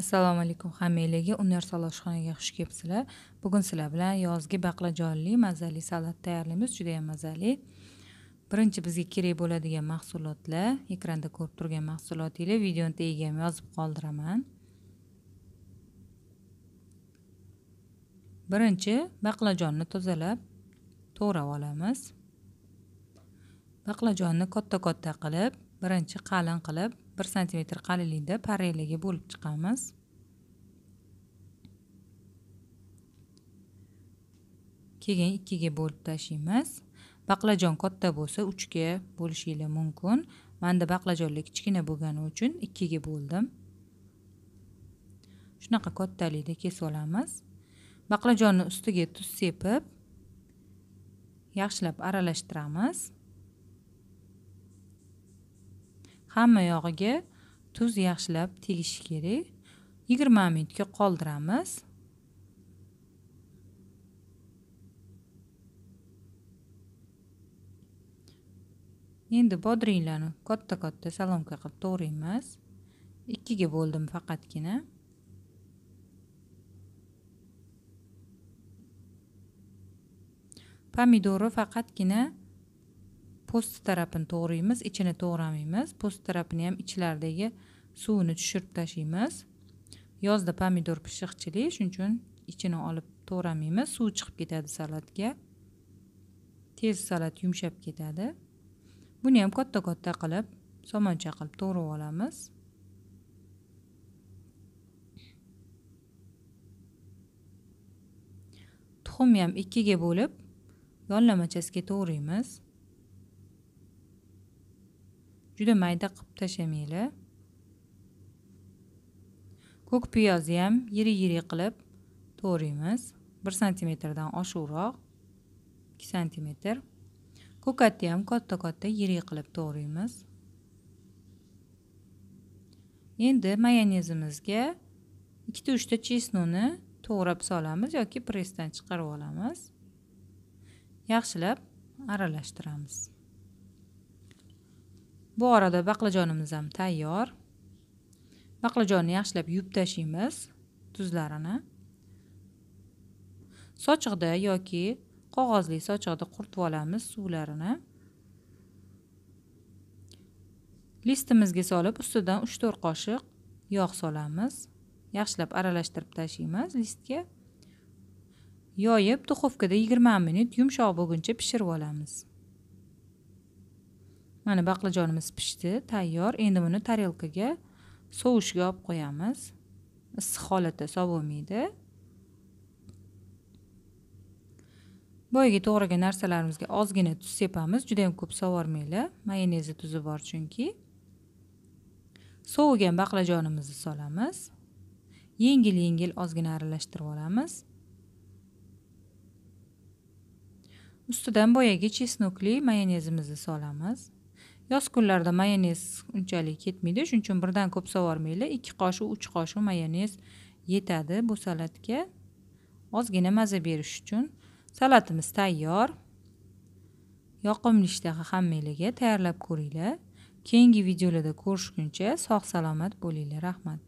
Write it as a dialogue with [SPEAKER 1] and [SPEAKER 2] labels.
[SPEAKER 1] assalomu alaykum hammanglarga universal oshxonaga xush kelibsizlar bugun sizlar bilan yozgi baqlajonli mazali salat tayyorlaymiz juda yam mazali birinchi bizga kerak bo'ladigan mahsulotlar ekranda ko'rib turgan mahsulotinglar videoni tagiga ham yozib qoldiraman birinchi baqlajonni tozalab to'g'rab olamiz baqlajonni katta katta qilib birinchi qalin qilib bir santimetr qalinlikda parrelaga bo'lib chiqamiz keyin ikkiga bo'lib tashlaymiz baqlajon katta bo'lsa uchga bo'lishingiz mumkin manda baqlajonlar kichkina bo'lgani uchun ikkiga bo'ldim shunaqa kattalikda kesib olamiz baqlajonni ustiga tuz sepib yaxshilab aralashtiramiz hamma yog'iga tuz yaxshilab tegishi kerak yigirma minutga qoldiramiz endi bodringlarni katta katta salomka qilib to'g'raymiz ikkiga bo'ldim faqatgina pomidori faqatgina po'sti tarafini to'g'raymiz ichini to'g'ramaymiz po'sti tarafini ham ichlaridagi suvini tushirib tashlaymiz yozda pomidor pishiqchili shuning uchun ichini olib to'g'ramaymiz suv chiqib ketadi salatga tez salat yumshab ketadi buni ham katta katta qilib somoncha qilib to'g'rab olamiz tuxumni ham ikkiga bo'lib yonlamachasiga to'g'raymiz juda mayda qilib tashlamanglar ko'k piyozni ham yirik yiri qilib to'g'raymiz bir santimetrdan oshiqroq ikki santimetr ko'katni ham katta katta yirik qilib to'g'raymiz endi mayonezimizga ikkita uchta chesnoni to'g'rab solamiz yoki pressdan chiqarib olamiz yaxshilab aralashtiramiz bu arada baqlajonimiz ham tayyor baqlajonni yaxshilab yuvib tashlaymiz tuzlarini sochiqda yoki qog'ozli sochiqda quritib olamiz suvlarini listimizga solib ustidan 3-4 qoshiq yog' solamiz yaxshilab aralashtirib tashlaymiz listga yoyib duxovkada 20 minut yumshoq bo'lguncha pishirib olamiz mana baqlajonimiz pishdi tayyor endi buni tarelkaga sovishga olib qo'yamiz issiq holatda sovimaydi boyagi to'g'ragan narsalarimizga ozgina tuz sepamiz juda ham ko'p sovurmanglar mayonezi tuzi bor chunki sovigan baqlajonimizni solamiz yengil yengil ozgina aralashtirib olamiz ustidan boyagi chesnokli mayonezimizni solamiz yoz kunlarda mayonez unchalik ketmaydi shuning uchun birdan ko'p sovurmanglar ikki qoshiq uch qoshiq mayonez yetadi bu salatga ozgina maza berish uchun salatimiz tayyor yoqimli ishtaha hammanglarga tayyorlab ko'ringlar keyingi videolarda ko'rishguncha sog' salomat bo'linglar rahmat